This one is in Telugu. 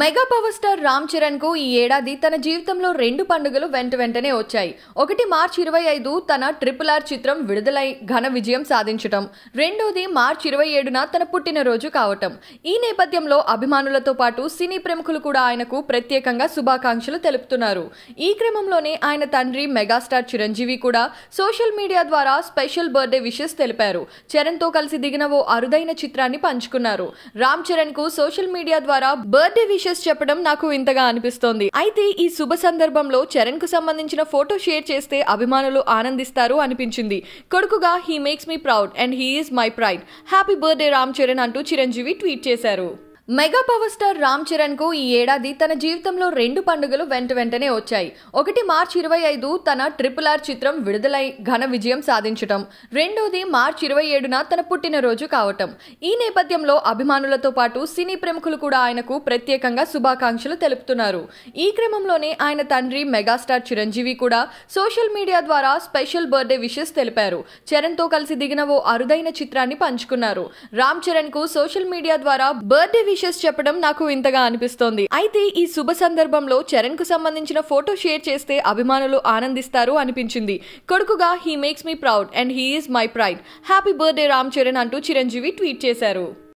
mega power star Ram Charan కు ఈ ఏడాది తన జీవితంలో రెండు పండుగలు వెంట వెంటనే వచ్చాయి ఒకటి మార్చ్ ఇరవై ఐదు తన ట్రిపుల్ ఆర్ చిత్రం విడుదలై ఘన విజయం సాధించటం రెండోది మార్చ్ ఇరవై ఏడున తన పుట్టినరోజు కావటం ఈ నేపథ్యంలో అభిమానులతో పాటు సినీ ప్రముఖులు కూడా ఆయనకు ప్రత్యేకంగా శుభాకాంక్షలు తెలుపుతున్నారు ఈ క్రమంలోనే ఆయన తండ్రి మెగాస్టార్ చిరంజీవి కూడా సోషల్ మీడియా ద్వారా స్పెషల్ బర్త్డే విషెస్ తెలిపారు చరణ్తో కలిసి దిగిన ఓ అరుదైన చిత్రాన్ని పంచుకున్నారు రామ్ చరణ్ కు సోషల్ మీడియా ద్వారా బర్త్డే విషెస్ చెప్పడం నాకు ఇంతగా అనిపిస్తోంది అయితే ఈ శుభ సందర్భంలో చరణ్ కు సంబంధించిన ఫోటో షేర్ చేస్తే అభిమానులు ఆనందిస్తారు అనిపించింది కొడుకుగా he makes me proud and he is my pride happy birthday Ram Charan అంటూ చిరంజీవి ట్వీట్ చేశారు mega power star Ram Charan కు ఈ ఏడాది తన జీవితంలో రెండు పండుగలు వెంట వెంటనే వచ్చాయి ఒకటి మార్చి ఇరవై ఐదు తన ట్రిపుల్ ఆర్ చిత్రం విడుదలై ఘన విజయం సాధించటం రెండోది మార్చి ఇరవై ఏడున తన పుట్టినరోజు కావటం ఈ నేపథ్యంలో అభిమానులతో పాటు సినీ ప్రముఖులు కూడా ఆయనకు ప్రత్యేకంగా శుభాకాంక్షలు తెలుపుతున్నారు ఈ క్రమంలోనే ఆయన తండ్రి మెగాస్టార్ చిరంజీవి కూడా సోషల్ మీడియా ద్వారా స్పెషల్ బర్త్డే విషెస్ తెలిపారు చరణ్ తో కలిసి దిగిన ఓ అరుదైన చిత్రాన్ని పంచుకున్నారు రామ్ చరణ్ కు సోషల్ మీడియా ద్వారా బర్త్డే విషెస్ చెప్పడం నాకు ఇంతగా అనిపిస్తోంది అయితే ఈ శుభ సందర్భంలో చరణ్ కు సంబంధించిన ఫోటో షేర్ చేస్తే అభిమానులు ఆనందిస్తారు అనిపించింది కొడుకుగా he makes me proud and he is my pride happy birthday Ram Charan అంటూ చిరంజీవి ట్వీట్ చేశారు